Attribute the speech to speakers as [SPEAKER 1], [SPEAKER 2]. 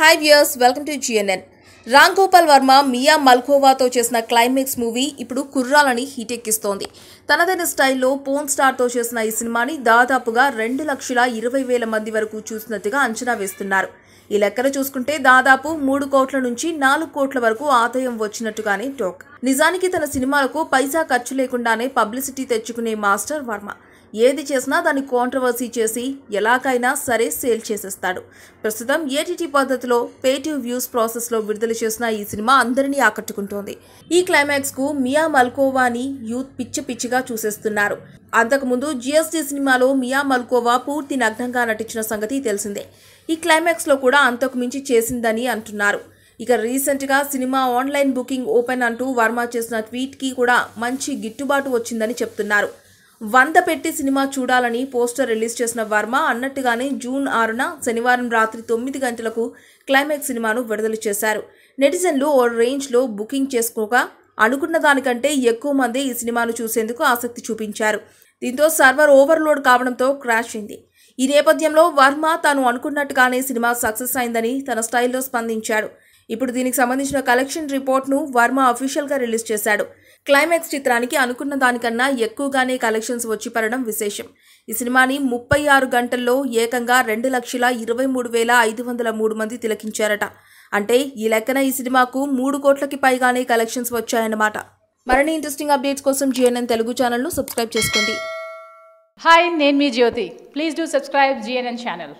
[SPEAKER 1] hi viewers welcome to GNN Ram Gopal Varma Mia మల్కోవాతో చేసిన climax movie ఇప్పుడు కుర్రాలని హీట్ ఎక్కిస్తోంది తనదైన స్టైల్లో పోన్ స్టార్తో చేసిన ఈ సినిమాని దాదాపుగా రెండు లక్షల ఇరవై వేల మంది వరకు చూసినట్టుగా అంచనా వేస్తున్నారు ఈ లెక్కన చూసుకుంటే దాదాపు మూడు కోట్ల నుంచి నాలుగు కోట్ల వరకు ఆదాయం వచ్చినట్టుగానే టాక్ నిజానికి తన సినిమాలకు పైసా ఖర్చు లేకుండానే పబ్లిసిటీ తెచ్చుకునే మాస్టర్ వర్మ ఏది చేసినా దాన్ని కాంట్రవర్సీ చేసి ఎలాగైనా సరే సేల్ చేసేస్తాడు ప్రస్తుతం ఏటీటీ పద్ధతిలో పేటివ్ వ్యూస్ ప్రాసెస్లో విడుదల చేసిన ఈ సినిమా అందరినీ ఆకట్టుకుంటోంది ఈ క్లైమాక్స్కు మియా మల్కోవాని యూత్ పిచ్చి పిచ్చిగా చూసేస్తున్నారు అంతకుముందు జిఎస్టీ సినిమాలో మియా మల్కోవా పూర్తి నగ్నంగా నటించిన సంగతి తెలిసిందే ఈ క్లైమాక్స్లో కూడా అంతకు మించి చేసిందని అంటున్నారు ఇక రీసెంట్గా సినిమా ఆన్లైన్ బుకింగ్ ఓపెన్ అంటూ వర్మ చేసిన ట్వీట్కి కూడా మంచి గిట్టుబాటు వచ్చిందని చెప్తున్నారు వంద పెట్టి సినిమా చూడాలని పోస్టర్ రిలీజ్ చేసిన వర్మ అన్నట్టుగానే జూన్ ఆరున శనివారం రాత్రి తొమ్మిది గంటలకు క్లైమాక్స్ సినిమాను విడుదల చేశారు నెటిజన్లు ఓ రేంజ్లో బుకింగ్ చేసుకోగా అనుకున్న దానికంటే ఎక్కువ మంది ఈ సినిమాను చూసేందుకు ఆసక్తి చూపించారు దీంతో సర్వర్ ఓవర్లోడ్ కావడంతో క్రాష్ అయింది ఈ నేపథ్యంలో వర్మ తాను అనుకున్నట్టుగానే సినిమా సక్సెస్ అయిందని తన స్టైల్లో స్పందించాడు ఇప్పుడు దీనికి సంబంధించిన కలెక్షన్ రిపోర్ట్ను వర్మ అఫీషియల్గా రిలీజ్ చేశాడు క్లైమాక్స్ చిత్రానికి అనుకున్న దానికన్నా ఎక్కువగానే కలెక్షన్స్ వచ్చి పడడం విశేషం ఈ సినిమాని ముప్పై ఆరు గంటల్లో ఏకంగా రెండు లక్షల ఇరవై మూడు వేల ఐదు వందల మూడు మంది తిలకించారట అంటే ఈ లెక్కన ఈ సినిమాకు మూడు కోట్లకి పైగానే కలెక్షన్స్ వచ్చాయన్నమాట మరిన్ని ఇంట్రెస్టింగ్ అప్డేట్స్ కోసం జిఎన్ఎన్ తెలుగు ఛానల్ను సబ్స్క్రైబ్ చేసుకోండి హాయ్ నేను మీ Jyothi please do subscribe GNN channel